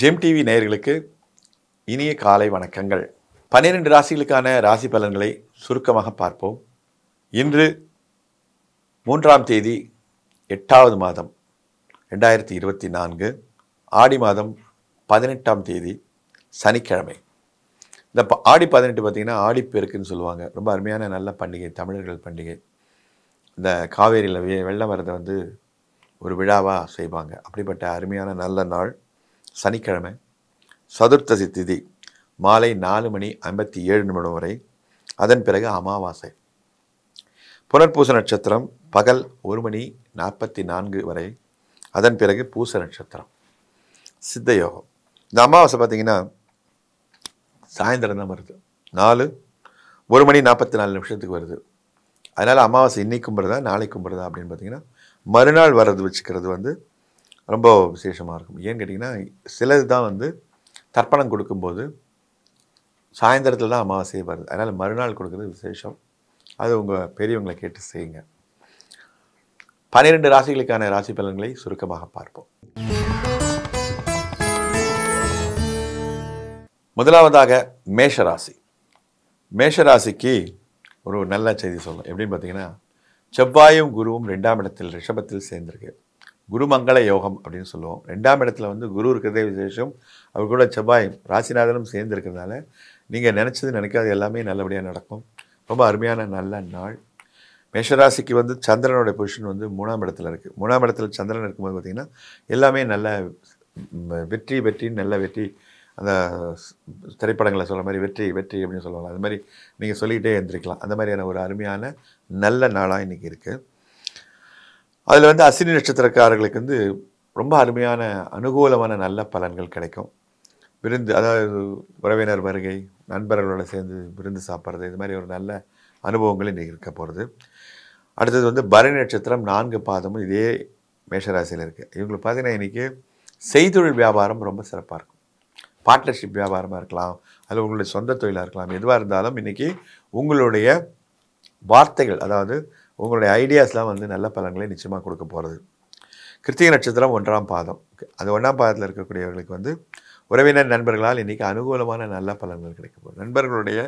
GeM TV நேயர்களுக்கு இனிய காலை வணக்கங்கள் பன்னிரெண்டு ராசிகளுக்கான ராசி பலன்களை சுருக்கமாக பார்ப்போம் இன்று மூன்றாம் தேதி எட்டாவது மாதம் ரெண்டாயிரத்தி இருபத்தி நான்கு ஆடி மாதம் பதினெட்டாம் தேதி சனிக்கிழமை இந்த ஆடி பதினெட்டு பார்த்திங்கன்னா ஆடிப்பெருக்குன்னு சொல்லுவாங்க ரொம்ப அருமையான நல்ல பண்டிகை தமிழர்கள் பண்டிகை இந்த காவேரியில் வெள்ளம் வரதை வந்து ஒரு விழாவாக செய்வாங்க அப்படிப்பட்ட அருமையான நல்ல நாள் சனிக்கிழமை சதுர்த்தசி திதி மாலை நாலு மணி ஐம்பத்தி ஏழு நிமிடம் வரை அதன் பிறகு அமாவாசை புனர்பூச நட்சத்திரம் பகல் ஒரு மணி நாற்பத்தி நான்கு வரை அதன் பிறகு பூச நட்சத்திரம் சித்த யோகம் இந்த அமாவாசை பார்த்திங்கன்னா சாயந்தரம் தான் வருது நாலு ஒரு மணி நாற்பத்தி நாலு நிமிஷத்துக்கு வருது அதனால் அமாவாசை இன்னைக்கும் கும்பிட்றதா நாளைக்கும் கும்பிட்றதா அப்படின்னு பார்த்தீங்கன்னா மறுநாள் வர்றது வச்சுக்கிறது வந்து ரொம்ப விசேஷமாக இருக்கும் ஏன்னு கேட்டிங்கன்னா சிலது தான் வந்து தர்ப்பணம் கொடுக்கும்போது சாயந்தரத்தில் தான் அமாவாசையை வருது அதனால் மறுநாள் கொடுக்குறது விசேஷம் அது உங்கள் பெரியவங்களை கேட்டு செய்யுங்க பனிரெண்டு ராசிகளுக்கான ராசி பலன்களை சுருக்கமாக பார்ப்போம் முதலாவதாக மேஷராசி மேஷராசிக்கு ஒரு நல்ல செய்தி சொல்லணும் எப்படின்னு பார்த்தீங்கன்னா செவ்வாயும் குருவும் ரெண்டாம் இடத்தில் ரிஷபத்தில் சேர்ந்திருக்கு குருமங்கள யோகம் அப்படின்னு சொல்லுவோம் ரெண்டாம் இடத்துல வந்து குரு இருக்கிறதே விசேஷம் அவர் கூட செவ்வாய் ராசிநாதனும் சேர்ந்துருக்கிறதுனால நீங்கள் நினச்சது நினைக்காது எல்லாமே நல்லபடியாக நடக்கும் ரொம்ப அருமையான நல்ல நாள் மேஷராசிக்கு வந்து சந்திரனோட பொசிஷன் வந்து மூணாம் இடத்துல இருக்குது மூணாம் இடத்துல சந்திரன் இருக்கும்போது பார்த்திங்கன்னா எல்லாமே நல்ல வெற்றி வெற்றி நல்ல வெற்றி அந்த திரைப்படங்களை சொல்கிற மாதிரி வெற்றி வெற்றி அப்படின்னு சொல்லுவாங்க அது மாதிரி நீங்கள் சொல்லிக்கிட்டே எழுந்திரிக்கலாம் அந்த மாதிரியான ஒரு அருமையான நல்ல நாளாக இன்றைக்கி இருக்குது அதில் வந்து அசினி நட்சத்திரக்காரர்களுக்கு வந்து ரொம்ப அருமையான அனுகூலமான நல்ல பலன்கள் கிடைக்கும் விருந்து அதாவது உறவினர் வருகை நண்பர்களோட சேர்ந்து விருந்து சாப்பிட்றது இது மாதிரி ஒரு நல்ல அனுபவங்கள் இன்றைக்கி இருக்க போகிறது அடுத்தது வந்து பரணி நட்சத்திரம் நான்கு பாதமும் இதே மேஷராசியில் இருக்குது இவங்களுக்கு பார்த்திங்கன்னா இன்றைக்கி செய்தொழில் வியாபாரம் ரொம்ப சிறப்பாக இருக்கும் பார்ட்னர்ஷிப் வியாபாரமாக இருக்கலாம் அல்லது உங்களுடைய சொந்த தொழிலாக இருக்கலாம் எதுவாக இருந்தாலும் இன்றைக்கி உங்களுடைய வார்த்தைகள் அதாவது உங்களுடைய ஐடியாஸ்லாம் வந்து நல்ல பலன்களை நிச்சயமாக கொடுக்க போகிறது கிருத்திகை நட்சத்திரம் ஒன்றாம் பாதம் அந்த ஒன்றாம் பாதத்தில் இருக்கக்கூடியவர்களுக்கு வந்து உறவினர் நண்பர்களால் இன்றைக்கி அனுகூலமான நல்ல பலன்கள் கிடைக்க நண்பர்களுடைய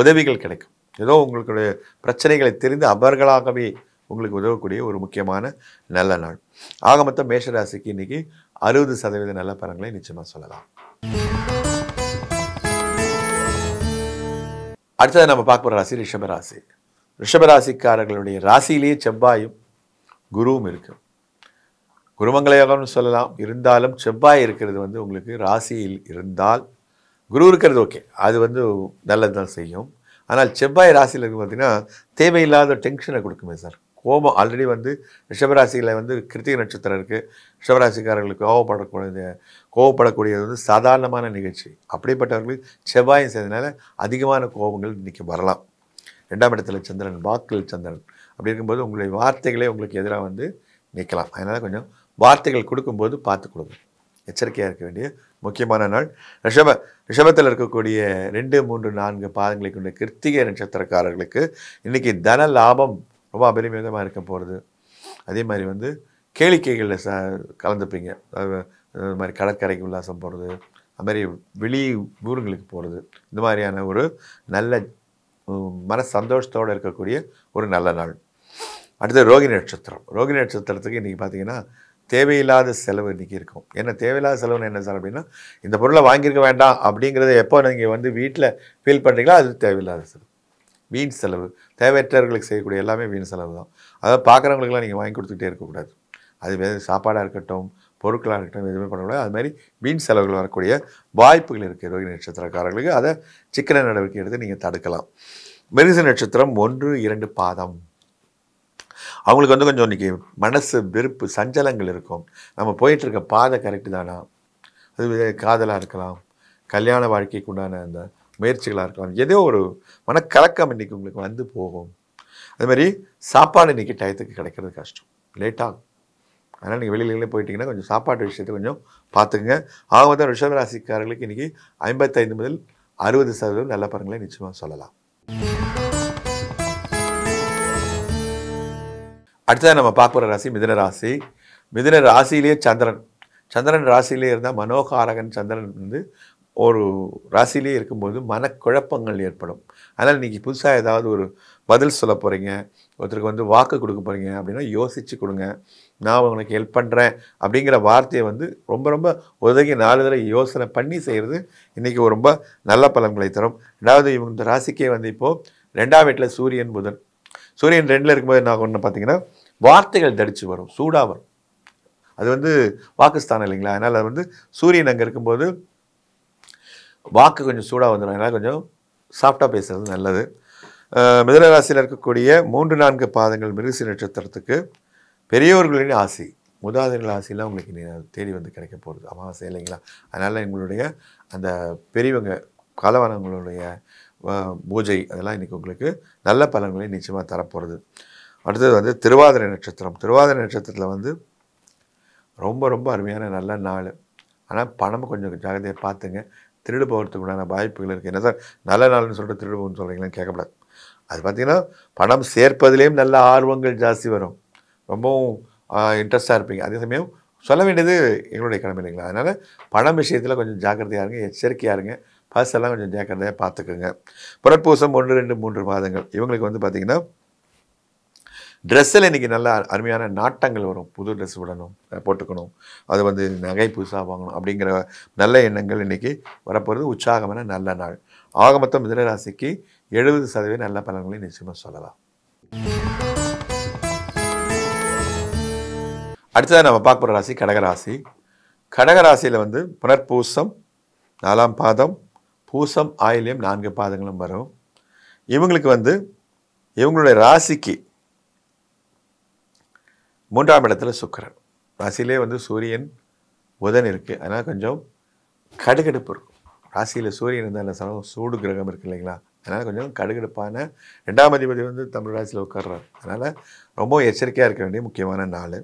உதவிகள் கிடைக்கும் ஏதோ உங்களுடைய பிரச்சனைகளை தெரிந்து அவர்களாகவே உங்களுக்கு உதவக்கூடிய ஒரு முக்கியமான நல்ல நாள் ஆக மொத்தம் மேஷராசிக்கு இன்றைக்கி அறுபது சதவீத நல்ல பலன்களை நிச்சயமாக சொல்லலாம் அடுத்தது நம்ம பார்க்க போகிற ராசி ரிஷபராசி ரிஷபராசிக்காரர்களுடைய ராசியிலேயே செவ்வாயும் குருவும் இருக்குது குருமங்கள யோகம்னு சொல்லலாம் இருந்தாலும் செவ்வாய் இருக்கிறது வந்து உங்களுக்கு ராசியில் இருந்தால் குரு இருக்கிறது ஓகே அது வந்து நல்லது தான் செய்யும் ஆனால் செவ்வாய் ராசியில் இருக்கு பார்த்திங்கன்னா தேவையில்லாத டென்ஷனை கொடுக்குமே சார் கோபம் ஆல்ரெடி வந்து ரிஷபராசியில் வந்து கிருத்திக நட்சத்திரம் இருக்குது ரிஷபராசிக்காரர்களுக்கு கோவப்படக்கூடிய கோவப்படக்கூடியது வந்து சாதாரணமான நிகழ்ச்சி அப்படிப்பட்டவர்களுக்கு செவ்வாயும் செய்ததுனால அதிகமான கோபங்கள் இன்றைக்கி வரலாம் ரெண்டாம் இடத்துல சந்திரன் வாக்கில் சந்திரன் அப்படி இருக்கும்போது உங்களுடைய வார்த்தைகளே உங்களுக்கு எதிராக வந்து நிற்கலாம் அதனால் கொஞ்சம் வார்த்தைகள் கொடுக்கும்போது பார்த்து கொடுங்க எச்சரிக்கையாக இருக்க வேண்டிய முக்கியமான நாள் ரிஷப ரிஷபத்தில் இருக்கக்கூடிய ரெண்டு மூன்று நான்கு பாதங்களை கொண்ட கிருத்திகை நட்சத்திரக்காரர்களுக்கு இன்றைக்கி தன லாபம் ரொம்ப அபரிமிதமாக இருக்க போகிறது அதே மாதிரி வந்து கேளிக்கைகளில் ச கலந்துப்பீங்க அது மாதிரி கடற்கரைக்கு உல்லாசம் போகிறது அது மாதிரி வெளி ஊருங்களுக்கு போகிறது இந்த மாதிரியான ஒரு நல்ல மன சந்தோஷத்தோடு இருக்கக்கூடிய ஒரு நல்ல நாள் அடுத்தது ரோகி நட்சத்திரம் ரோகி நட்சத்திரத்துக்கு இன்றைக்கி பார்த்தீங்கன்னா தேவையில்லாத செலவு இன்றைக்கி இருக்கும் என்ன தேவையில்லாத செலவுன்னு என்ன சார் அப்படின்னா இந்த பொருளை வாங்கியிருக்க வேண்டாம் அப்படிங்கிறத எப்போ நீங்கள் வந்து வீட்டில் ஃபீல் பண்ணுறீங்களோ அது தேவையில்லாத செலவு வீண் செலவு தேவையற்றவர்களுக்கு செய்யக்கூடிய எல்லாமே வீண் செலவு தான் அதாவது பார்க்குறவங்களுக்குலாம் நீங்கள் வாங்கி கொடுத்துக்கிட்டே இருக்கக்கூடாது அது சாப்பாடாக இருக்கட்டும் பொருட்களாக இருக்கட்டும் எதுவுமே பண்ண முடியாது அது மாதிரி வீண் செலவுகள் வரக்கூடிய வாய்ப்புகள் இருக்குது ரோகி நட்சத்திரக்காரர்களுக்கு அதை சிக்கன நடவடிக்கை எடுத்து நீங்கள் தடுக்கலாம் மெரிச நட்சத்திரம் ஒன்று இரண்டு பாதம் அவங்களுக்கு வந்து கொஞ்சம் இன்றைக்கி மனசு வெறுப்பு சஞ்சலங்கள் இருக்கும் நம்ம போயிட்டுருக்க பாதை கரெக்டு தானா அது காதலாக இருக்கலாம் கல்யாண வாழ்க்கைக்கு உண்டான அந்த முயற்சிகளாக இருக்கலாம் ஏதோ ஒரு மனக்கலக்கம் இன்றைக்கி உங்களுக்கு வந்து போகும் அதுமாதிரி சாப்பாடு இன்றைக்கி டயத்துக்கு கிடைக்கிறது கஷ்டம் லேட்டாகும் அதனால் நீங்கள் வெளியிலே போயிட்டீங்கன்னா கொஞ்சம் சாப்பாட்டு விஷயத்தை கொஞ்சம் பார்த்துக்குங்க ஆக மொத்தம் ரிஷபராசிக்காரர்களுக்கு இன்றைக்கி ஐம்பத்தைந்து முதல் அறுபது சதவீதம் நல்ல பலன்களை நிச்சயமாக சொல்லலாம் அடுத்ததாக நம்ம பார்க்க போகிற ராசி மிதன ராசி மிதன ராசியிலேயே சந்திரன் சந்திரன் ராசியிலே இருந்தால் மனோகாரகன் சந்திரன் வந்து ஒரு ராசியிலே இருக்கும்போது மனக்குழப்பங்கள் ஏற்படும் அதனால் இன்றைக்கி புதுசாக ஏதாவது ஒரு பதில் சொல்ல போகிறீங்க ஒருத்தருக்கு வந்து வாக்கு கொடுக்க போகிறீங்க அப்படின்னா யோசித்து கொடுங்க நான் உனக்கு ஹெல்ப் பண்ணுறேன் அப்படிங்கிற வார்த்தையை வந்து ரொம்ப ரொம்ப உதவி நாலு தடவை யோசனை பண்ணி செய்கிறது இன்றைக்கி ரொம்ப நல்ல பலன்களை தரும் ரெண்டாவது இவங்க இந்த ராசிக்கே வந்து இப்போது ரெண்டாம் வீட்டில் சூரியன் புதன் சூரியன் ரெண்டில் இருக்கும்போது என்ன ஒன்று பார்த்தீங்கன்னா வார்த்தைகள் தடித்து வரும் சூடாக வரும் அது வந்து வாக்குஸ்தானம் இல்லைங்களா அதனால் அது வந்து சூரியன் அங்கே இருக்கும்போது வாக்கு கொஞ்சம் சூடாக வந்துடும் அதனால் கொஞ்சம் சாஃப்டாக பேசுகிறது நல்லது மிதனராசியில் இருக்கக்கூடிய மூன்று நான்கு பாதங்கள் மிருசி நட்சத்திரத்துக்கு பெரியவர்களின் ஆசை முதாதர்கள் ஆசையெல்லாம் உங்களுக்கு தேடி வந்து கிடைக்க போகிறது அமாவாசை இல்லைங்களா அதனால் எங்களுடைய அந்த பெரியவங்க காலவனங்களுடைய பூஜை அதெல்லாம் இன்றைக்கி உங்களுக்கு நல்ல பலன்களை நிச்சயமாக தரப்போகிறது அடுத்தது வந்து திருவாதிரை நட்சத்திரம் திருவாதிரை நட்சத்திரத்தில் வந்து ரொம்ப ரொம்ப அருமையான நல்ல நாள் ஆனால் பணம் கொஞ்சம் ஜாகிரதையாக பார்த்துங்க திருடு போகிறதுக்கு உண்டான வாய்ப்புகள் இருக்குது என்ன சார் நல்ல நாள்னு சொல்லிட்டு திருடு போகணும்னு சொல்கிறீங்களான்னு கேட்கக்கூடாது அது பார்த்திங்கன்னா பணம் சேர்ப்பதிலேயும் நல்ல ஆர்வங்கள் ஜாஸ்தி வரும் ரொம்பவும் இன்ட்ரெஸ்ட்டாக இருப்பீங்க அதே சமயம் சொல்ல வேண்டியது எங்களுடைய கடமை இல்லைங்களா அதனால் பணம் விஷயத்தில் கொஞ்சம் ஜாக்கிரதையாக இருங்க எச்சரிக்கையாக இருங்க பர்ஸ் எல்லாம் கொஞ்சம் ஜாக்கிரதையாக பார்த்துக்குங்க புறப்பூசம் ஒன்று ரெண்டு மூன்று மாதங்கள் இவங்களுக்கு வந்து பார்த்திங்கன்னா ட்ரெஸ்ஸில் இன்றைக்கி நல்லா அருமையான நாட்டங்கள் வரும் புது ட்ரெஸ் விடணும் போட்டுக்கணும் அது வந்து நகை புதுசாக வாங்கணும் அப்படிங்கிற நல்ல எண்ணங்கள் இன்றைக்கி வரப்போகிறது உற்சாகமான நல்ல நாள் ஆக மொத்தம் மிதனராசிக்கு எழுபது சதவீதம் நல்ல பலன்களை நிச்சயமாக சொல்லலாம் அடுத்ததாக நம்ம பார்க்க போகிற ராசி கடகராசி கடகராசியில் வந்து புனர்பூசம் நாலாம் பாதம் பூசம் ஆயிலையும் நான்கு பாதங்களும் வரும் இவங்களுக்கு வந்து இவங்களுடைய ராசிக்கு மூன்றாம் இடத்துல சுக்கரன் ராசியிலே வந்து சூரியன் புதன் இருக்குது அதனால் கொஞ்சம் கடுகடுப்பு இருக்கும் ராசியில் சூரியன் இருந்தால் சமம் சூடு கிரகம் இருக்குது இல்லைங்களா அதனால் கொஞ்சம் கடுகடுப்பான ரெண்டாம் அதிபதி வந்து தமிழ் ராசியில் உட்கார்றாரு அதனால் ரொம்ப எச்சரிக்கையாக இருக்க வேண்டிய முக்கியமான நாள்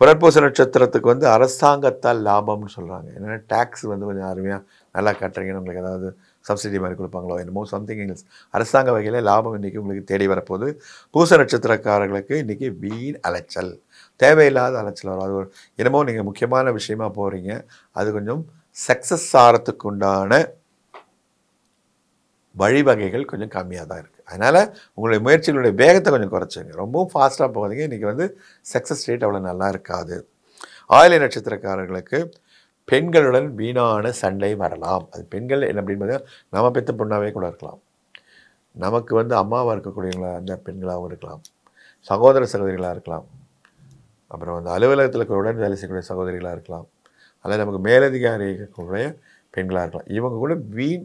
பிறப்பூச நட்சத்திரத்துக்கு வந்து அரசாங்கத்தால் லாபம்னு சொல்கிறாங்க என்னென்னா டேக்ஸ் வந்து கொஞ்சம் அருமையாக நல்லா கட்டுறீங்கன்னு நம்மளுக்கு ஏதாவது சப்சிடி மாதிரி கொடுப்பாங்களோ என்னமோ சம்திங் இங்கிலீஸ் அரசாங்க வகையில் லாபம் இன்றைக்கி உங்களுக்கு தேடி வரப்போகுது பூச நட்சத்திரக்காரர்களுக்கு இன்றைக்கி வீண் அலைச்சல் தேவையில்லாத அலைச்சல் வரும் அது ஒரு என்னமோ நீங்கள் முக்கியமான விஷயமா போகிறீங்க அது கொஞ்சம் சக்ஸஸ் ஆகிறதுக்கு உண்டான வழிவகைகள் கொஞ்சம் கம்மியாக தான் இருக்குது அதனால் உங்களுடைய முயற்சிகளுடைய வேகத்தை கொஞ்சம் குறைச்சிங்க ரொம்பவும் ஃபாஸ்ட்டாக போகாதீங்க இன்றைக்கி வந்து சக்ஸஸ் ரேட் அவ்வளோ நல்லா இருக்காது ஆயிலை நட்சத்திரக்காரர்களுக்கு பெண்களுடன் வீணான சண்டை வரலாம் அது பெண்கள் என்ன அப்படின்னு பார்த்தீங்கன்னா நம்ம பெற்ற பொண்ணாகவே கூட இருக்கலாம் நமக்கு வந்து அம்மாவாக இருக்கக்கூடியவங்களாக இருந்தால் பெண்களாகவும் இருக்கலாம் சகோதர சகோதரிகளாக இருக்கலாம் அப்புறம் வந்து அலுவலகத்தில் உடன் வேலை செய்யக்கூடிய சகோதரிகளாக இருக்கலாம் அல்லது நமக்கு மேலதிகாரிகளுடைய பெண்களாக இருக்கலாம் இவங்க கூட வீண்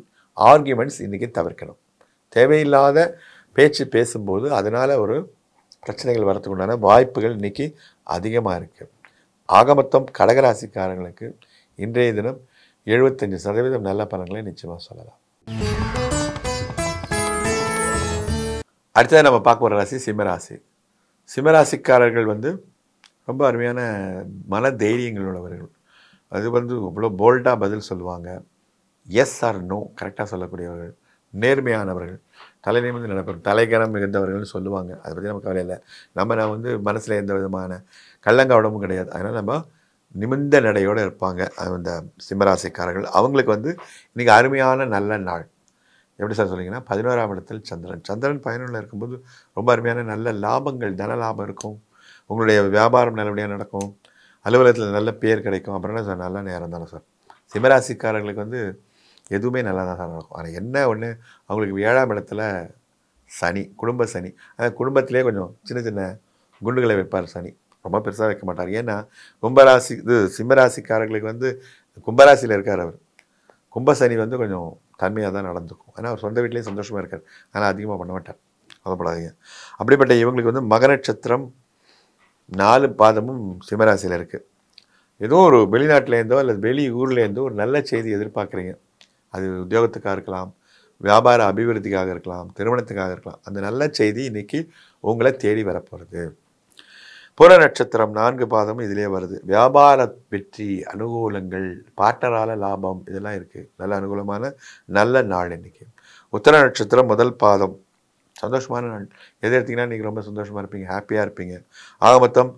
ஆர்குமெண்ட்ஸ் இன்றைக்கி தவிர்க்கணும் தேவையில்லாத பேச்சு பேசும்போது அதனால் ஒரு பிரச்சனைகள் வரத்துக்குண்டான வாய்ப்புகள் இன்றைக்கி அதிகமாக இருக்குது ஆக மொத்தம் கடகராசிக்காரங்களுக்கு இன்றைய தினம் எழுபத்தஞ்சு சதவீதம் நல்ல பலன்களை நிச்சயமாக சொல்லலாம் அடுத்தது நம்ம பார்க்க போகிற ராசி சிம்மராசி சிம்மராசிக்காரர்கள் வந்து ரொம்ப அருமையான மன தைரியங்கள் உள்ளவர்கள் அது வந்து இவ்வளோ போல்டாக பதில் சொல்லுவாங்க எஸ் ஆர் நோ கரெக்டாக சொல்லக்கூடியவர்கள் நேர்மையானவர்கள் தலை நிமிர்ந்து நடப்பவர்கள் தலைகரம் மிகுந்தவர்கள்னு சொல்லுவாங்க அதை பற்றி நமக்கு கவலை இல்லை நம்ம நான் வந்து மனசில் எந்த விதமான கள்ளங்காவடமும் கிடையாது அதனால் நம்ம நிமிர்ந்த நடையோடு இருப்பாங்க அந்த சிம்மராசிக்காரர்கள் அவங்களுக்கு வந்து இன்றைக்கி அருமையான நல்ல நாள் எப்படி சார் சொல்லிங்கன்னா பதினோராம் இடத்தில் சந்திரன் சந்திரன் பயனுள்ள இருக்கும்போது ரொம்ப அருமையான நல்ல லாபங்கள் தன லாபம் இருக்கும் உங்களுடைய வியாபாரம் நல்லபடியாக நடக்கும் அலுவலகத்தில் நல்ல பேர் கிடைக்கும் அப்புறம் சார் நல்ல நேரம் தானே சார் சிம்மராசிக்காரர்களுக்கு வந்து எதுவுமே நல்லா தான் சார் நடக்கும் ஆனால் என்ன ஒன்று அவங்களுக்கு ஏழாம் இடத்துல சனி குடும்ப சனி அதான் குடும்பத்திலே கொஞ்சம் சின்ன சின்ன குண்டுகளை வைப்பார் சனி ரொம்ப பெருசாக வைக்க மாட்டார் ஏன்னா கும்பராசி இது சிம்மராசிக்காரர்களுக்கு வந்து கும்பராசியில் இருக்கார் அவர் கும்பசனி வந்து கொஞ்சம் தன்மையாக தான் நடந்துக்கும் ஏன்னா அவர் சொந்த வீட்லேயும் சந்தோஷமாக இருக்கார் ஆனால் அதிகமாக பண்ண மாட்டார் அதைப்படாதீங்க அப்படிப்பட்ட இவங்களுக்கு வந்து மக நட்சத்திரம் நாலு பாதமும் சிம்மராசியில் இருக்குது ஏதோ ஒரு வெளிநாட்டிலேருந்தோ அல்லது வெளி ஊர்லேருந்தோ ஒரு நல்ல செய்தி எதிர்பார்க்குறீங்க அது உத்தியோகத்துக்காக இருக்கலாம் வியாபார அபிவிருத்திக்காக இருக்கலாம் திருமணத்துக்காக இருக்கலாம் அந்த நல்ல செய்தி இன்றைக்கி உங்களை தேடி வரப்போகிறது புற நட்சத்திரம் நான்கு பாதமும் இதிலே வருது வியாபார வெற்றி அனுகூலங்கள் பார்ட்னரால் லாபம் இதெல்லாம் இருக்குது நல்ல அனுகூலமான நல்ல நாள் இன்றைக்கி உத்தர நட்சத்திரம் முதல் பாதம் சந்தோஷமான நாள் எது எடுத்திங்கன்னா இன்றைக்கி ரொம்ப சந்தோஷமாக இருப்பீங்க ஹாப்பியாக இருப்பீங்க ஆக மொத்தம்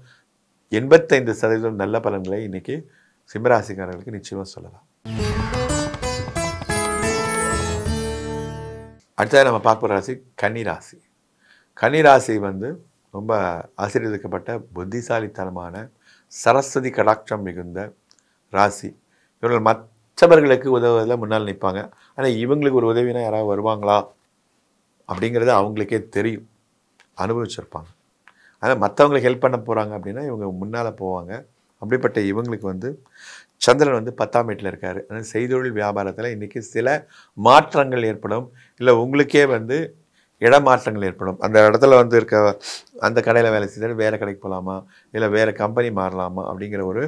எண்பத்தைந்து சதவீதம் நல்ல பலன்களை இன்றைக்கி சிம்மராசிக்காரர்களுக்கு நிச்சயமாக சொல்லலாம் அடுத்தது நம்ம பார்க்க போகிற ராசி கன்னிராசி கன்னிராசி வந்து ரொம்ப ஆசீர்வதிக்கப்பட்ட புத்திசாலித்தனமான சரஸ்வதி கடாட்சம் மிகுந்த ராசி இவர்கள் மற்றவர்களுக்கு உதவுவதில் முன்னால் நிற்பாங்க ஆனால் இவங்களுக்கு ஒரு உதவினா யாராவது வருவாங்களா அப்படிங்கிறது அவங்களுக்கே தெரியும் அனுபவிச்சிருப்பாங்க ஆனால் மற்றவங்களுக்கு ஹெல்ப் பண்ண போகிறாங்க அப்படின்னா இவங்க முன்னால் போவாங்க அப்படிப்பட்ட இவங்களுக்கு வந்து சந்திரன் வந்து பத்தாம் வீட்டில் இருக்கார் அதனால் செய்தொழில் வியாபாரத்தில் இன்றைக்கி சில மாற்றங்கள் ஏற்படும் இல்லை உங்களுக்கே வந்து இடமாற்றங்கள் ஏற்படும் அந்த இடத்துல வந்து இருக்க அந்த கடையில் வேலை செய்தால் வேறு கடைக்கு போகலாமா இல்லை வேறு கம்பெனி மாறலாமா அப்படிங்கிற ஒரு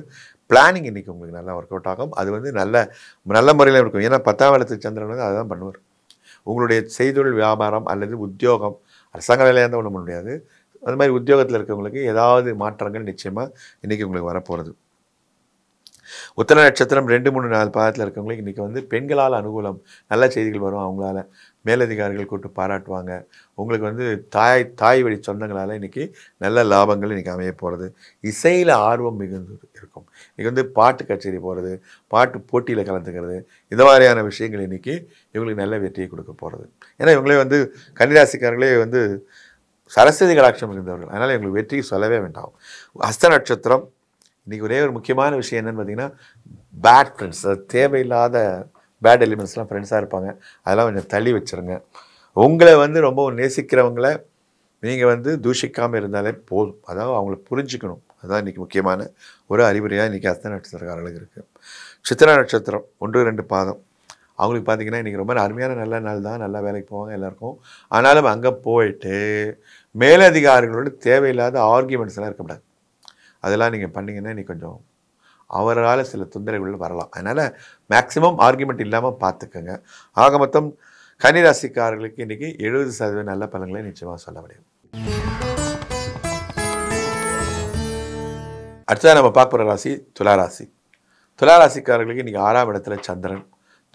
பிளானிங் இன்றைக்கி உங்களுக்கு நல்லா ஒர்க் அவுட் ஆகும் அது வந்து நல்ல நல்ல முறையில் இருக்கும் ஏன்னா பத்தாம் இடத்து சந்திரன் வந்து அதுதான் பண்ணுவார் உங்களுடைய செய்தொழில் வியாபாரம் அல்லது உத்தியோகம் அரசாங்க வேலையாக இருந்தால் ஒன்றும் முடியாது அது மாதிரி உத்தியோகத்தில் இருக்கவங்களுக்கு ஏதாவது மாற்றங்கள் நிச்சயமாக இன்றைக்கி உங்களுக்கு வரப்போகிறது உத்தர நட்சத்திரம் ரெண்டு மூணு நாலு பாதத்தில் இருக்கவங்களுக்கு இன்றைக்கி வந்து பெண்களால் அனுகூலம் நல்ல செய்திகள் வரும் அவங்களால மேலதிகாரிகள் கூட்டு பாராட்டுவாங்க உங்களுக்கு வந்து தாய் தாய் வழி சொந்தங்களால் இன்றைக்கி நல்ல லாபங்கள் இன்றைக்கி அமைய போகிறது இசையில் ஆர்வம் மிகுந்து இருக்கும் இன்றைக்கி வந்து பாட்டு கச்சேரி போகிறது பாட்டு போட்டியில் கலந்துக்கிறது இந்த மாதிரியான விஷயங்கள் இன்றைக்கி இவங்களுக்கு நல்ல வெற்றியை கொடுக்க போகிறது ஏன்னா இவங்களே வந்து கன்னிராசிக்காரர்களே வந்து சரஸ்வதி கடாட்சம் இருந்தவர்கள் அதனால் எங்களுக்கு வெற்றி சொல்லவே வேண்டாம் ஹஸ்த நட்சத்திரம் இன்றைக்கி ஒரே ஒரு முக்கியமான விஷயம் என்னென்னு பார்த்தீங்கன்னா பேட் ஃப்ரெண்ட்ஸ் அது தேவையில்லாத பேட் எலிமெண்ட்ஸ்லாம் ஃப்ரெண்ட்ஸாக இருப்பாங்க அதெல்லாம் கொஞ்சம் தள்ளி வச்சுருங்க உங்களை வந்து ரொம்ப நேசிக்கிறவங்கள நீங்கள் வந்து தூஷிக்காமல் இருந்தாலே போதும் அதாவது அவங்கள புரிஞ்சுக்கணும் அதுதான் இன்றைக்கி முக்கியமான ஒரு அறிவுரையாக இன்றைக்கி அஸ்தன நட்சத்திரக்காரர்களுக்கு இருக்குது சித்திரா நட்சத்திரம் ஒன்று ரெண்டு பாதம் அவங்களுக்கு பார்த்தீங்கன்னா இன்றைக்கி ரொம்ப அருமையான நல்ல நாள் தான் நல்லா வேலைக்கு போவாங்க எல்லாருக்கும் ஆனாலும் அங்கே போயிட்டு மேலதிகாரிகளோடு தேவையில்லாத ஆர்கியூமெண்ட்ஸ்லாம் இருக்கக்கூடாது அதெல்லாம் நீங்கள் பண்ணிங்கன்னா நீ கொஞ்சம் அவரால் சில தொந்தரவுகள் வரலாம் அதனால் மேக்ஸிமம் ஆர்குமெண்ட் இல்லாமல் பார்த்துக்கோங்க ஆக மொத்தம் கன்னிராசிக்காரர்களுக்கு இன்றைக்கி எழுபது சதவீத நல்ல பலன்களை நிச்சயமாக சொல்ல முடியும் அடுத்ததாக நம்ம பார்க்க போகிற ராசி துளாராசி துளாராசிக்காரர்களுக்கு இன்றைக்கி ஆறாம் இடத்துல சந்திரன்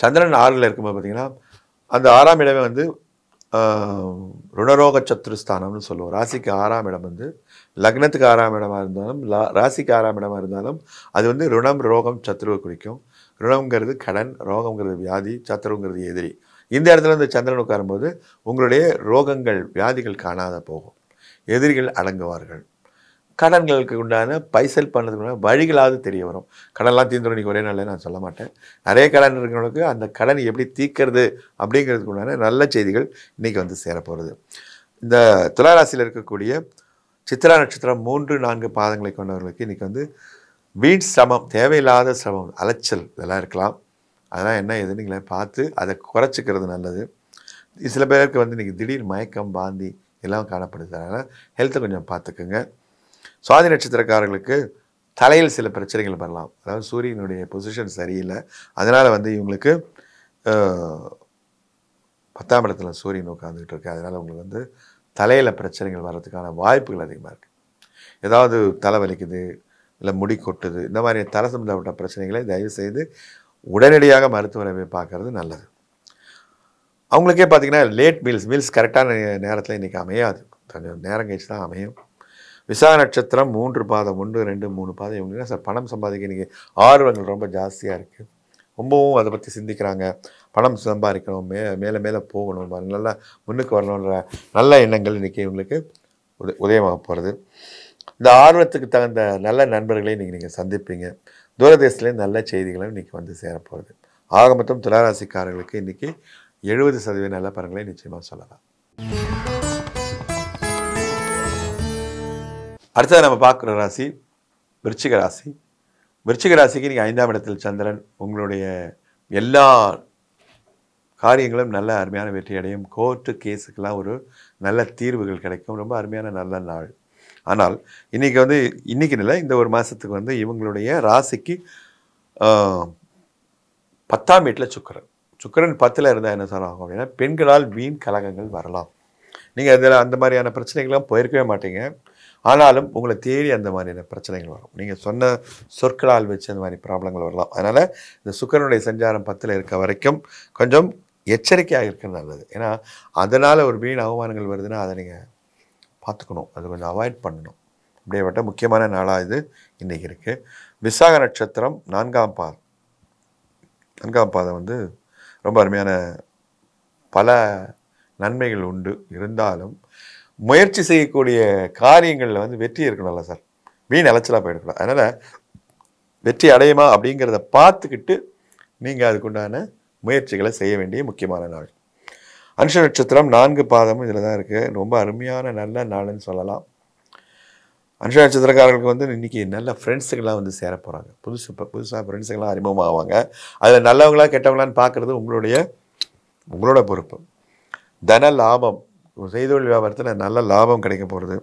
சந்திரன் ஆறில் இருக்கும்போது பார்த்திங்கன்னா அந்த ஆறாம் இடமே வந்து ருணரோக சத்துருஸ்தானம்னு சொல்லுவோம் ராசிக்கு ஆறாம் இடம் வந்து லக்னத்துக்கு ஆறாம் இடமாக இருந்தாலும் ராசிக்கு ஆறாம் இடமாக இருந்தாலும் அது வந்து ருணம் ரோகம் சத்ருவை குறிக்கும் ருணங்கிறது கடன் ரோகங்கிறது வியாதி சத்ருங்கிறது எதிரி இந்த இடத்துல இந்த சந்திரன் உட்காரும்போது உங்களுடைய ரோகங்கள் வியாதிகள் காணாத போகும் எதிரிகள் அடங்குவார்கள் கடன்களுக்கு உண்டான பைசல் பண்ணதுக்கு வழிகளாவது தெரிய வரும் கடன்லாம் தீர்ந்துடும் ஒரே நாளில் நான் சொல்ல மாட்டேன் நிறைய கடன் இருக்கிறவங்களுக்கு அந்த கடன் எப்படி தீர்க்கறது அப்படிங்கிறதுக்கு உண்டான நல்ல செய்திகள் இன்றைக்கி வந்து சேரப்போகிறது இந்த துளாராசியில் இருக்கக்கூடிய சித்திரா நட்சத்திரம் மூன்று நான்கு பாதங்களை கொண்டவர்களுக்கு இன்றைக்கி வந்து வீண் சிரமம் தேவையில்லாத சிரமம் அலைச்சல் இதெல்லாம் இருக்கலாம் அதெல்லாம் என்ன ஏதுன்னு நீங்களே பார்த்து அதை குறைச்சிக்கிறது நல்லது சில பேருக்கு வந்து இன்றைக்கி திடீர் மயக்கம் பாந்தி எல்லாம் காணப்படுது அதனால் ஹெல்த்தை கொஞ்சம் பார்த்துக்குங்க சுவாதி நட்சத்திரக்காரர்களுக்கு தலையில் சில பிரச்சனைகள் பண்ணலாம் அதாவது சூரியனுடைய பொசிஷன் சரியில்லை அதனால் வந்து இவங்களுக்கு பத்தாம் இடத்துல சூரியன் உட்காந்துக்கிட்டு இருக்கு அதனால் உங்களுக்கு வந்து தலையில் பிரச்சனைகள் வர்றதுக்கான வாய்ப்புகள் அதிகமாக இருக்குது ஏதாவது தலை வலிக்குது இல்லை முடி கொட்டுது இந்த மாதிரி தலை சம்பந்தப்பட்ட பிரச்சனைகளை தயவுசெய்து உடனடியாக மருத்துவரை போய் பார்க்குறது நல்லது அவங்களுக்கே பார்த்திங்கன்னா லேட் மீல்ஸ் மீல்ஸ் கரெக்டான நேரத்தில் இன்றைக்கி அமையாது கொஞ்சம் நேரம் கழிச்சு தான் அமையும் விசாக நட்சத்திரம் மூன்று பாதம் ஒன்று ரெண்டு மூணு பாதம் இவங்க சார் பணம் சம்பாதிக்க இன்றைக்கி ஆர்வங்கள் ரொம்ப ஜாஸ்தியாக இருக்குது ரொம்பவும் அதை பற்றி சிந்திக்கிறாங்க பணம் சம்பாதிக்கணும் மே மேலே மேலே போகணும் நல்லா முன்னுக்கு வரணுன்ற நல்ல எண்ணங்கள் இன்றைக்கி இவங்களுக்கு உத உதயமாக போகிறது இந்த ஆர்வத்துக்கு தகுந்த நல்ல நண்பர்களையும் இன்றைக்கி நீங்கள் சந்திப்பீங்க தூரதேசத்துலேயும் நல்ல செய்திகளும் இன்றைக்கி வந்து சேரப்போகிறது ஆக மொத்தம் துளாராசிக்காரர்களுக்கு இன்றைக்கி எழுபது சதவீத நல்ல பரங்களையும் நிச்சயமாக சொல்லலாம் அடுத்தது நம்ம பார்க்குற ராசி விருச்சிக ராசி விருச்சிக ராசிக்கு நீங்கள் ஐந்தாம் இடத்தில் சந்திரன் உங்களுடைய எல்லா காரியங்களும் நல்ல அருமையான வெற்றி அடையும் கோர்ட்டு கேஸுக்கெல்லாம் ஒரு நல்ல தீர்வுகள் கிடைக்கும் ரொம்ப அருமையான நல்ல நாள் ஆனால் இன்றைக்கி வந்து இன்றைக்கி நிலை இந்த ஒரு மாதத்துக்கு வந்து இவங்களுடைய ராசிக்கு பத்தாம் வீட்டில் சுக்கரன் சுக்கரன் பத்தில் இருந்தால் என்ன சொல்லுவாங்க அப்படின்னா பெண்களால் வீண் கலகங்கள் வரலாம் நீங்கள் அதில் அந்த மாதிரியான பிரச்சனைகள்லாம் போயிருக்கவே மாட்டீங்க ஆனாலும் உங்களை தேடி அந்த மாதிரியான பிரச்சனைகள் வரும் நீங்கள் சொன்ன சொற்களால் வச்சு அந்த மாதிரி ப்ராப்ளங்கள் வரலாம் அதனால் இந்த சுக்கரனுடைய சஞ்சாரம் பத்தில் இருக்க வரைக்கும் கொஞ்சம் எச்சரிக்கையாக இருக்கிறது நல்லது ஏன்னா அதனால் ஒரு வீண் அவமானங்கள் வருதுன்னா அதை நீங்கள் பார்த்துக்கணும் அது கொஞ்சம் அவாய்ட் பண்ணணும் அப்படியேப்பட்ட முக்கியமான நாளாக இது இன்றைக்கி இருக்குது விசாக நட்சத்திரம் நான்காம் பாதம் நான்காம் பாதம் வந்து ரொம்ப அருமையான பல நன்மைகள் உண்டு இருந்தாலும் முயற்சி செய்யக்கூடிய காரியங்களில் வந்து வெற்றி இருக்கணும்ல சார் வீண் அலைச்சலாக போயிடக்கூடாது அதனால் வெற்றி அடையுமா அப்படிங்கிறத பார்த்துக்கிட்டு நீங்கள் அதுக்குண்டான முயற்சிகளை செய்ய வேண்டிய முக்கியமான நாள் அனுஷ நட்சத்திரம் நான்கு பாதமும் இதில் தான் இருக்குது ரொம்ப அருமையான நல்ல நாள்னு சொல்லலாம் அனுஷ நட்சத்திரக்காரர்களுக்கு வந்து இன்றைக்கி நல்ல ஃப்ரெண்ட்ஸுக்கெல்லாம் வந்து சேர போகிறாங்க புதுசு புதுசாக ஃப்ரெண்ட்ஸுக்கெல்லாம் அறிமுகமாகுவாங்க அதில் நல்லவங்களா கெட்டவங்களான்னு பார்க்குறது உங்களுடைய உங்களோட பொறுப்பு தன லாபம் தொழில் வியாபாரத்தில் நல்ல லாபம் கிடைக்க போகிறது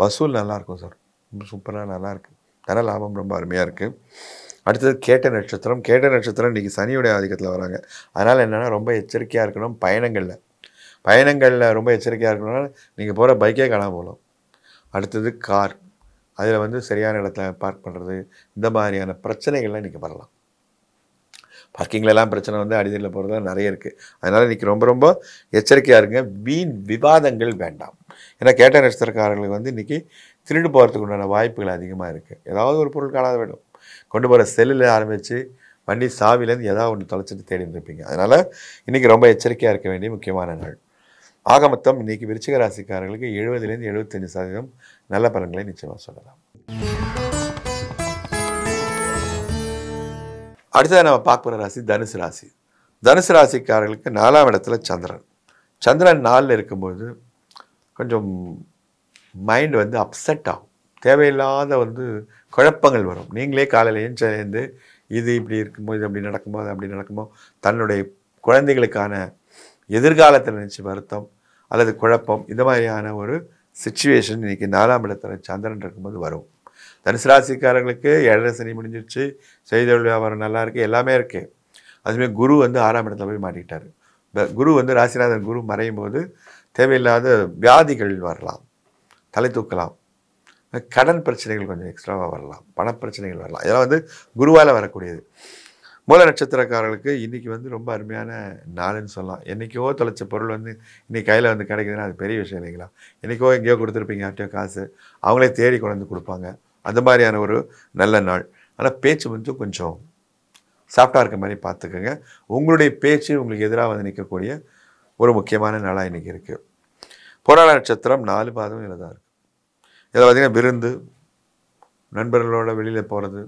வசூல் நல்லாயிருக்கும் சார் ரொம்ப சூப்பராக நல்லாயிருக்கு தர லாபம் ரொம்ப அருமையாக இருக்குது அடுத்தது கேட்ட நட்சத்திரம் கேட்ட நட்சத்திரம் இன்றைக்கி சனியுடைய ஆதிக்கத்தில் வராங்க அதனால் என்னென்னா ரொம்ப எச்சரிக்கையாக இருக்கணும் பயணங்களில் பயணங்களில் ரொம்ப எச்சரிக்கையாக இருக்கணும்னா நீங்கள் போகிற பைக்கே காணாமல் போகலாம் அடுத்தது கார் அதில் வந்து சரியான இடத்துல பார்க் பண்ணுறது இந்த மாதிரியான பிரச்சனைகள்லாம் இன்றைக்கி வரலாம் பார்க்கிங்லலாம் பிரச்சனை வந்து அடிதலில் போகிறதா நிறைய இருக்குது அதனால் இன்றைக்கி ரொம்ப ரொம்ப எச்சரிக்கையாக இருங்க வீண் விவாதங்கள் வேண்டாம் ஏன்னா கேட்ட நட்சத்திரக்காரர்களுக்கு வந்து இன்றைக்கி திருடு போகிறதுக்கு உண்டான வாய்ப்புகள் அதிகமாக இருக்குது ஏதாவது ஒரு பொருள் காணாத வேண்டும் கொண்டு போகிற செல்லில் ஆரம்பித்து வண்டி சாவிலேருந்து ஏதாவது ஒன்று தொலைச்சிட்டு தேடிட்டுருப்பீங்க அதனால் இன்றைக்கி ரொம்ப எச்சரிக்கையாக இருக்க வேண்டிய முக்கியமான நாள் ஆக மொத்தம் இன்றைக்கி விருச்சிக ராசிக்காரர்களுக்கு எழுபதுலேருந்து எழுபத்தஞ்சு சதவீதம் நல்ல பலன்களை நிச்சயமாக சொல்லலாம் அடுத்ததாக நம்ம பார்க்க போகிற ராசி தனுசு ராசி தனுசு ராசிக்காரர்களுக்கு நாலாம் இடத்துல சந்திரன் சந்திரன் நாளில் இருக்கும்போது கொஞ்சம் மைண்ட் வந்து அப்செட் ஆகும் தேவையில்லாத வந்து குழப்பங்கள் வரும் நீங்களே காலையில் ஏஞ்சேந்து இது இப்படி இருக்கும்போது இது அப்படி நடக்குமோ அது அப்படி நடக்குமோ தன்னுடைய குழந்தைகளுக்கான எதிர்காலத்தில் நினச்சி வருத்தம் அல்லது குழப்பம் இந்த மாதிரியான ஒரு சுச்சுவேஷன் இன்றைக்கி நாலாம் இடத்துல சந்திரன் இருக்கும்போது வரும் தனுசு ராசிக்காரங்களுக்கு ஏழரை சனி முடிஞ்சிருச்சு செய்தொழில் வியாபாரம் நல்லா இருக்குது எல்லாமே இருக்குது அதுமாரி குரு வந்து ஆறாம் இடத்துல போய் மாட்டிக்கிட்டார் குரு வந்து ராசிநாதன் குரு மறையும் போது தேவையில்லாத வியாதிகள் வரலாம் தலை தூக்கலாம் கடன் பிரச்சனைகள் கொஞ்சம் எக்ஸ்ட்ராவாக வரலாம் பணப்பிரச்சனைகள் வரலாம் இதெல்லாம் வந்து குருவால் வரக்கூடியது மூல நட்சத்திரக்காரர்களுக்கு இன்றைக்கி வந்து ரொம்ப அருமையான நாளுன்னு சொல்லலாம் என்றைக்கோ தொலைச்ச பொருள் வந்து இன்றைக்கி கையில் வந்து கிடைக்குதுன்னா அது பெரிய விஷயம் இல்லைங்களா என்றைக்கோ எங்கேயோ கொடுத்துருப்பீங்க யார்ட்டையோ காசு அவங்களே தேடி கொண்டு வந்து கொடுப்பாங்க அந்த மாதிரியான ஒரு நல்ல நாள் ஆனால் பேச்சு வந்து கொஞ்சம் சாஃப்டாக இருக்க மாதிரி பார்த்துக்கோங்க உங்களுடைய பேச்சு உங்களுக்கு எதிராக வந்து நிற்கக்கூடிய ஒரு முக்கியமான நாளாக இன்றைக்கி இருக்குது போராள நட்சத்திரம் நாலு பாதம் இதில் தான் இருக்குது இதில் பார்த்திங்கன்னா விருந்து நண்பர்களோட வெளியில் போகிறது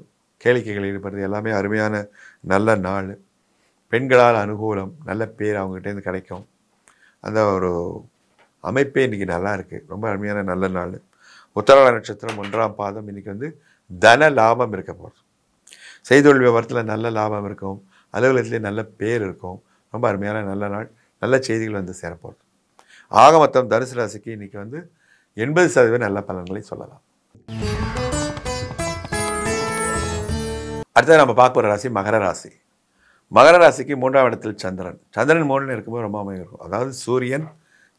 கேளிக்கைகள் ஈடுபடுறது எல்லாமே அருமையான நல்ல நாள் பெண்களால் அனுகூலம் நல்ல பேர் அவங்ககிட்டேருந்து கிடைக்கும் அந்த ஒரு அமைப்பே இன்றைக்கி நல்லா இருக்குது ரொம்ப அருமையான நல்ல நாள் உத்தரவாத நட்சத்திரம் ஒன்றாம் பாதம் இன்னைக்கு வந்து தன லாபம் இருக்க போகிறது செய்தொழில் வியாபாரத்தில் நல்ல லாபம் இருக்கும் அலுவலகத்திலே நல்ல பேர் இருக்கும் ரொம்ப அருமையான நல்ல நாள் நல்ல செய்திகள் வந்து சேரப்போகிறது ஆக மொத்தம் தனுசு ராசிக்கு இன்றைக்கி வந்து எண்பது சதவீத நல்ல பலன்களை சொல்லலாம் அடுத்தது நம்ம பார்க்க போகிற ராசி மகர ராசி மகர ராசிக்கு மூன்றாம் இடத்தில் சந்திரன் சந்திரன் மூணுன்னு இருக்கும்போது ரொம்ப அமையும் இருக்கும் அதாவது சூரியன்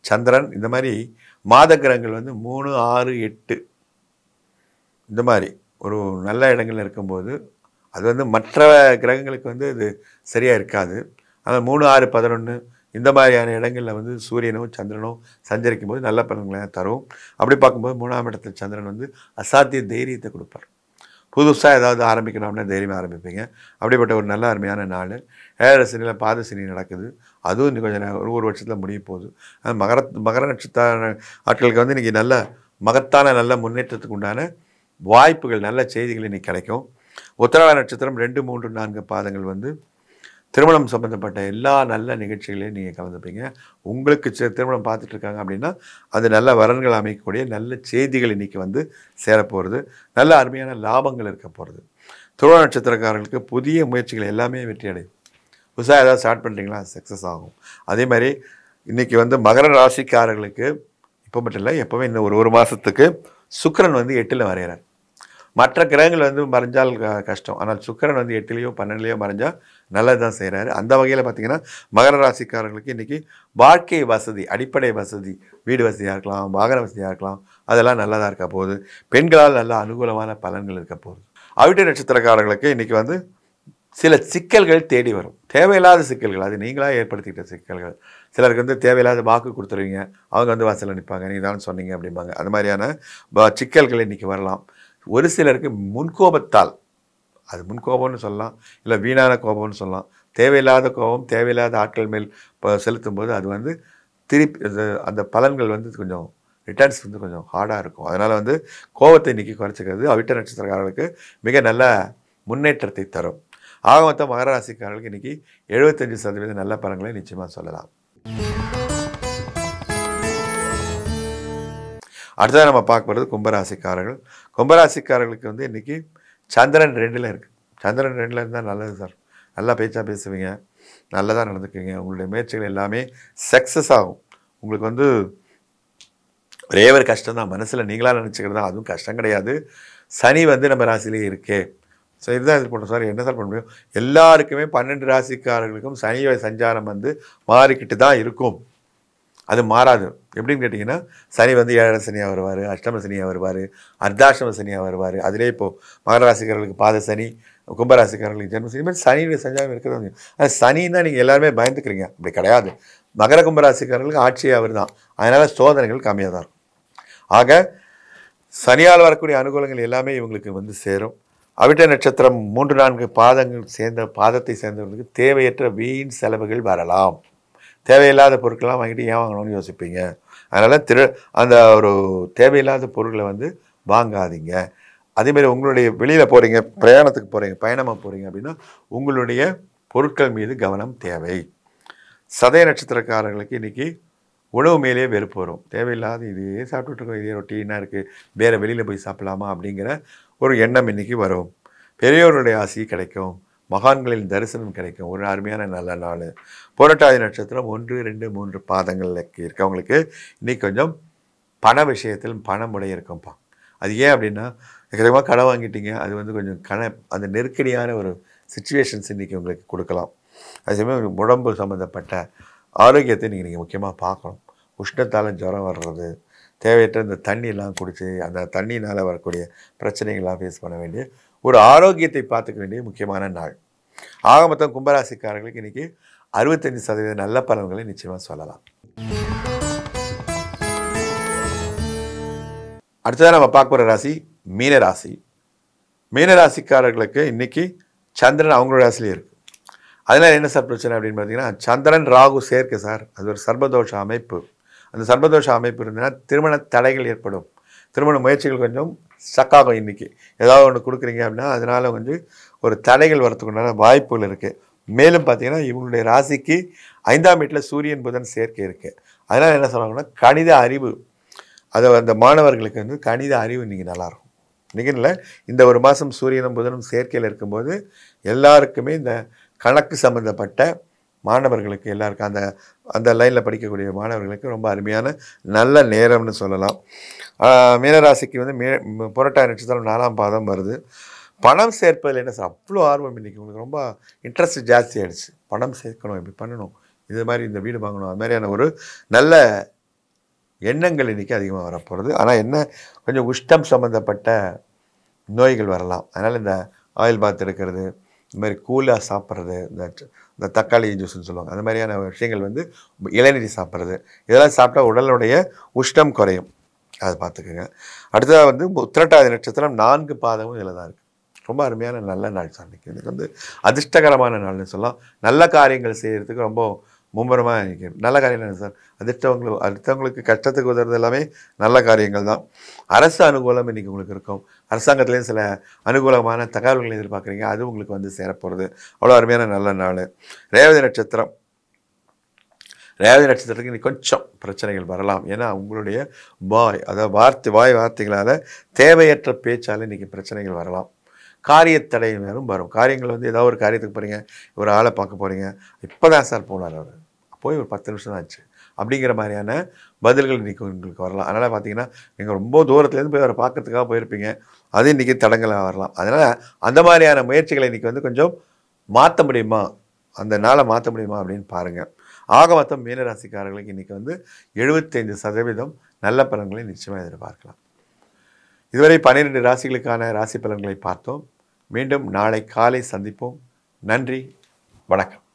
சந்திரன் இந்த மாதிரி மாதக்கிரகங்கள் வந்து மூணு ஆறு எட்டு இந்த மாதிரி ஒரு நல்ல இடங்கள் இருக்கும்போது அது வந்து மற்ற கிரகங்களுக்கு வந்து அது சரியாக இருக்காது ஆனால் மூணு ஆறு பதினொன்று இந்த மாதிரியான இடங்களில் வந்து சூரியனும் சந்திரனும் சஞ்சரிக்கும் போது நல்ல பலன்களை தரும் அப்படி பார்க்கும்போது மூணாம் இடத்துல சந்திரன் வந்து அசாத்திய தைரியத்தை கொடுப்பார் புதுசாக ஏதாவது ஆரம்பிக்கணும் அப்படின்னா தைரியமாக ஆரம்பிப்பீங்க அப்படிப்பட்ட ஒரு நல்ல அருமையான நாள் பாத பாதசனி நடக்குது அதுவும் இன்னும் கொஞ்சம் ஒரு ஒரு வருஷத்தில் முடிய போகுது மகர மகர நட்சத்திர ஆட்களுக்கு வந்து இன்றைக்கி நல்ல மகத்தான நல்ல முன்னேற்றத்துக்கு உண்டான வாய்ப்புகள் நல்ல செய்திகள் இன்றைக்கி கிடைக்கும் உத்தரவாத நட்சத்திரம் ரெண்டு மூன்று நான்கு பாதங்கள் வந்து திருமணம் சம்மந்தப்பட்ட எல்லா நல்ல நிகழ்ச்சிகளையும் நீங்கள் கலந்துப்பீங்க உங்களுக்கு திருமணம் பார்த்துட்ருக்காங்க அப்படின்னா அது நல்ல வரன்கள் அமைக்கக்கூடிய நல்ல செய்திகள் இன்றைக்கி வந்து சேரப்போகிறது நல்ல அருமையான லாபங்கள் இருக்க போகிறது துருவ நட்சத்திரக்காரர்களுக்கு புதிய முயற்சிகள் எல்லாமே வெற்றி அடையும் புதுசாக ஏதாவது ஸ்டார்ட் பண்ணுறீங்களா சக்ஸஸ் ஆகும் அதே மாதிரி இன்றைக்கி வந்து மகர ராசிக்காரர்களுக்கு இப்போ மட்டும் இல்லை எப்போவுமே இன்னும் ஒரு ஒரு மாதத்துக்கு சுக்கரன் வந்து எட்டில் வரைகிறார் மற்ற கிரகங்கள் வந்து மறைஞ்சால் கஷ்டம் ஆனால் சுக்கரன் வந்து எட்டுலேயோ பன்னெண்டுலேயோ மறைஞ்சால் நல்லது தான் செய்கிறாரு அந்த வகையில் பார்த்திங்கன்னா மகர ராசிக்காரர்களுக்கு இன்றைக்கி வாழ்க்கை வசதி அடிப்படை வசதி வீடு வசதியாக இருக்கலாம் வாகன வசதியாக இருக்கலாம் அதெல்லாம் நல்லதாக இருக்க போகுது பெண்களால் நல்ல அனுகூலமான பலன்கள் இருக்க போகுது அவிட்ட நட்சத்திரக்காரர்களுக்கு இன்றைக்கி வந்து சில சிக்கல்கள் தேடி வரும் தேவையில்லாத சிக்கல்கள் அது நீங்களாக ஏற்படுத்திக்கிட்ட சிக்கல்கள் சிலருக்கு வந்து தேவையில்லாத வாக்கு கொடுத்துருவீங்க அவங்க வந்து வாசலில் நிற்பாங்க நீங்கள் தான் சொன்னீங்க அப்படிம்பாங்க அது மாதிரியான சிக்கல்கள் இன்றைக்கி வரலாம் ஒரு சிலருக்கு முன்கோபத்தால் அது முன்கோபம்னு சொல்லலாம் இல்லை வீணான கோபம்னு சொல்லலாம் தேவையில்லாத கோபம் தேவையில்லாத ஆட்கள் மேல் செலுத்தும் போது அது வந்து திருப்பி அந்த பலன்கள் வந்து கொஞ்சம் ரிட்டர்ன்ஸ் வந்து கொஞ்சம் ஹார்டாக இருக்கும் அதனால் வந்து கோபத்தை இன்றைக்கி குறைச்சிக்கிறது அவிட்ட நட்சத்திரக்காரர்களுக்கு மிக நல்ல முன்னேற்றத்தை தரும் ஆக மொத்தம் மகர ராசிக்காரர்களுக்கு இன்றைக்கி எழுபத்தஞ்சு சதவீத நல்ல பலன்களை நிச்சயமாக சொல்லலாம் அடுத்ததாக நம்ம பார்க்க போகிறது கும்பராசிக்காரர்கள் கும்பராசிக்காரர்களுக்கு வந்து இன்றைக்கி சந்திரன் ரெண்டில் இருக்குது சந்திரன் ரெண்டில் இருந்தால் நல்லது சார் நல்லா பேச்சா பேசுவீங்க நல்லதாக நடந்துக்குவீங்க உங்களுடைய முயற்சிகள் எல்லாமே சக்ஸஸ் ஆகும் உங்களுக்கு வந்து ஒரே ஒரு கஷ்டம் தான் மனசில் நீங்களாக நினச்சிக்கிறது தான் அதுவும் கஷ்டம் கிடையாது சனி வந்து நம்ம ராசிலேயே இருக்கே ஸோ இதுதான் இது பண்ணுறோம் சார் என்ன சார் பண்ண முடியும் எல்லாருக்குமே பன்னெண்டு ராசிக்காரர்களுக்கும் சனி சஞ்சாரம் வந்து மாறிக்கிட்டு தான் இருக்கும் அது மாறாது எப்படின்னு கேட்டிங்கன்னா சனி வந்து ஏழரை சனியாக வருவார் அஷ்டம சனியாக வருவார் அர்த்தாஷ்டம சனியாக வருவார் அதிலே இப்போது மகராசிக்காரர்களுக்கு பாத சனி கும்பராசிக்காரர்களுக்கு ஜென்ம சனி மாதிரி சனியுடைய சஞ்சாரம் இருக்கிறது அது சனின்னு தான் நீங்கள் எல்லாருமே பயந்துக்கிறீங்க அப்படி கிடையாது மகர கும்பராசிக்காரர்களுக்கு ஆட்சியாக அவர் தான் அதனால் சோதனைகள் கம்மியாக தான் இருக்கும் ஆக சனியால் வரக்கூடிய அனுகூலங்கள் எல்லாமே இவங்களுக்கு வந்து சேரும் அவிட்ட நட்சத்திரம் மூன்று நான்கு பாதங்கள் சேர்ந்த பாதத்தை சேர்ந்தவர்களுக்கு தேவையற்ற வீண் செலவுகள் வரலாம் தேவையில்லாத பொருட்கள்லாம் வாங்கிட்டு ஏன் வாங்கணும்னு யோசிப்பீங்க அதனால் திரு அந்த ஒரு தேவையில்லாத பொருட்களை வந்து வாங்காதீங்க அதேமாரி உங்களுடைய வெளியில் போகிறீங்க பிரயாணத்துக்கு போகிறீங்க பயணமாக போகிறீங்க அப்படின்னா உங்களுடைய பொருட்கள் மீது கவனம் தேவை சதய நட்சத்திரக்காரர்களுக்கு இன்றைக்கி உணவு மேலேயே வெறுப்பு வரும் தேவையில்லாத இதையே சாப்பிட்டுட்ருக்கோம் இதே என்ன இருக்குது வேறு வெளியில் போய் சாப்பிடலாமா அப்படிங்கிற ஒரு எண்ணம் இன்றைக்கி வரும் பெரியோருடைய ஆசி கிடைக்கும் மகான்களின் தரிசனம் கிடைக்கும் ஒரு அருமையான நல்ல நாள் புரட்டாதி நட்சத்திரம் ஒன்று ரெண்டு மூன்று பாதங்களுக்கு இருக்கவங்களுக்கு இன்றைக்கி கொஞ்சம் பண விஷயத்தில் பணம் உடைய இருக்கும்ப்பா அது ஏன் அப்படின்னா எக்கச்சக்கமாக கடை வாங்கிட்டீங்க அது வந்து கொஞ்சம் கன அந்த நெருக்கடியான ஒரு சுச்சுவேஷன்ஸ் இன்றைக்கி உங்களுக்கு கொடுக்கலாம் அது சமயம் உடம்பு சம்மந்தப்பட்ட ஆரோக்கியத்தை நீங்கள் நீங்கள் முக்கியமாக பார்க்கணும் உஷ்ணத்தால் ஜுரம் வர்றது தேவையற்ற இந்த தண்ணியெல்லாம் குடித்து அந்த தண்ணியினால் வரக்கூடிய பிரச்சனைகள்லாம் ஃபேஸ் பண்ண வேண்டிய ஒரு ஆரோக்கியத்தை பார்த்துக்க வேண்டிய முக்கியமான நாள் ஆக மொத்தம் கும்பராசிக்காரர்களுக்கு இன்னைக்கு அறுபத்தஞ்சு சதவீத நல்ல பலன்களை நிச்சயமாக சொல்லலாம் அடுத்ததாக நம்ம பார்க்க போகிற ராசி மீனராசி மீனராசிக்காரர்களுக்கு இன்னைக்கு சந்திரன் அவங்களோட ராசிலே இருக்கு அதனால் என்ன சார் பிரச்சனை அப்படின்னு பார்த்தீங்கன்னா சந்திரன் ராகு சேர்க்கை சார் அது ஒரு சர்வதோஷ அமைப்பு அந்த சர்வதோஷ அமைப்பு இருந்ததுன்னா திருமண தடைகள் ஏற்படும் திருமண முயற்சிகள் கொஞ்சம் ஸ்டக்காகும் இன்றைக்கி ஏதாவது ஒன்று கொடுக்குறீங்க அப்படின்னா அதனால் வந்து ஒரு தடைகள் வரத்துக்குண்டான வாய்ப்புகள் இருக்குது மேலும் பார்த்திங்கன்னா இவங்களுடைய ராசிக்கு ஐந்தாம் வீட்டில் சூரியன் புதன் சேர்க்கை இருக்குது அதனால் என்ன சொல்கிறாங்கன்னா கணித அறிவு அதை அந்த மாணவர்களுக்கு வந்து கணித அறிவு இன்றைக்கி நல்லாயிருக்கும் இன்றைக்கின்னு இல்லை இந்த ஒரு மாதம் சூரியனும் புதனும் சேர்க்கையில் இருக்கும்போது எல்லாருக்குமே இந்த கணக்கு சம்மந்தப்பட்ட மாணவர்களுக்கு எல்லாருக்கும் அந்த அந்த லைனில் படிக்கக்கூடிய மாணவர்களுக்கு ரொம்ப அருமையான நல்ல நேரம்னு சொல்லலாம் மீனராசிக்கு வந்து மீ புரட்டாய் நட்சத்திரம் நாலாம் பாதம் வருது பணம் சேர்ப்பதில் என்ன சார் அவ்வளோ ஆர்வம் இன்றைக்கி உங்களுக்கு ரொம்ப இன்ட்ரெஸ்ட் ஜாஸ்தி ஆகிடுச்சு பணம் சேர்க்கணும் இப்படி பண்ணணும் இது மாதிரி இந்த வீடு வாங்கணும் அது மாதிரியான ஒரு நல்ல எண்ணங்கள் இன்றைக்கி அதிகமாக வரப்போகிறது ஆனால் என்ன கொஞ்சம் உஷ்டம் சம்மந்தப்பட்ட நோய்கள் வரலாம் அதனால் இந்த ஆயில் பாத் எடுக்கிறது இந்த மாதிரி கூலாக சாப்பிட்றது இந்த இந்த தக்காளி ஜூஸ்ன்னு சொல்லுவாங்க அந்த மாதிரியான விஷயங்கள் வந்து இளநீர் சாப்பிட்றது இதெல்லாம் சாப்பிட்டா உடலுடைய உஷ்டம் குறையும் அதை பார்த்துக்கோங்க அடுத்ததாக வந்து உத்திரட்டாதி நட்சத்திரம் நான்கு பாதமும் இதில் தான் இருக்குது ரொம்ப அருமையான நல்ல நாள் சார் இன்றைக்கி வந்து அதிர்ஷ்டகரமான நாள்னு சொல்லலாம் நல்ல காரியங்கள் செய்கிறதுக்கு ரொம்ப மும்முரமாக இன்றைக்கி நல்ல காரியம் சார் அதிர்ஷ்டவங்களுக்கு அடுத்தவங்களுக்கு கஷ்டத்துக்கு உதவுறது எல்லாமே நல்ல காரியங்கள் தான் அரசு அனுகூலம் இன்றைக்கி உங்களுக்கு இருக்கும் அரசாங்கத்துலேயும் சில அனுகூலமான தகவல்களை எதிர்பார்க்குறீங்க அது உங்களுக்கு வந்து சேரப்போகிறது அவ்வளோ அருமையான நல்ல நாள் ரேவதி நட்சத்திரம் ரேவதி நட்சத்திரத்துக்கு இன்னைக்கு கொஞ்சம் பிரச்சனைகள் வரலாம் ஏன்னா உங்களுடைய வாய் அதாவது வார்த்தை வாய் வார்த்தைகளால் தேவையற்ற பேச்சால் இன்றைக்கி பிரச்சனைகள் வரலாம் காரியத்தடை வரும் காரியங்கள் வந்து ஏதாவது ஒரு காரியத்துக்கு போகிறீங்க ஒரு ஆளை பார்க்க போகிறீங்க இப்போ தான் சார் போனார் அவர் போய் ஒரு பத்து நிமிஷம் தான் ஆச்சு அப்படிங்கிற மாதிரியான பதில்கள் இன்றைக்கி உங்களுக்கு வரலாம் அதனால் பார்த்தீங்கன்னா நீங்கள் ரொம்ப தூரத்துலேருந்து போய் அவரை பார்க்குறதுக்காக போயிருப்பீங்க அது இன்றைக்கி தடங்களாக வரலாம் அதனால் அந்த மாதிரியான முயற்சிகளை இன்றைக்கி வந்து கொஞ்சம் மாற்ற முடியுமா அந்த நாளை மாற்ற முடியுமா அப்படின்னு பாருங்கள் ஆக மொத்தம் மீனராசிக்காரர்களுக்கு இன்றைக்கி வந்து எழுபத்தைந்து சதவீதம் நல்ல பலன்களை நிச்சயமாக எதிர்பார்க்கலாம் இதுவரை பன்னிரெண்டு ராசிகளுக்கான ராசி பலன்களை பார்த்தோம் மீண்டும் நாளை காலை சந்திப்போம் நன்றி வணக்கம்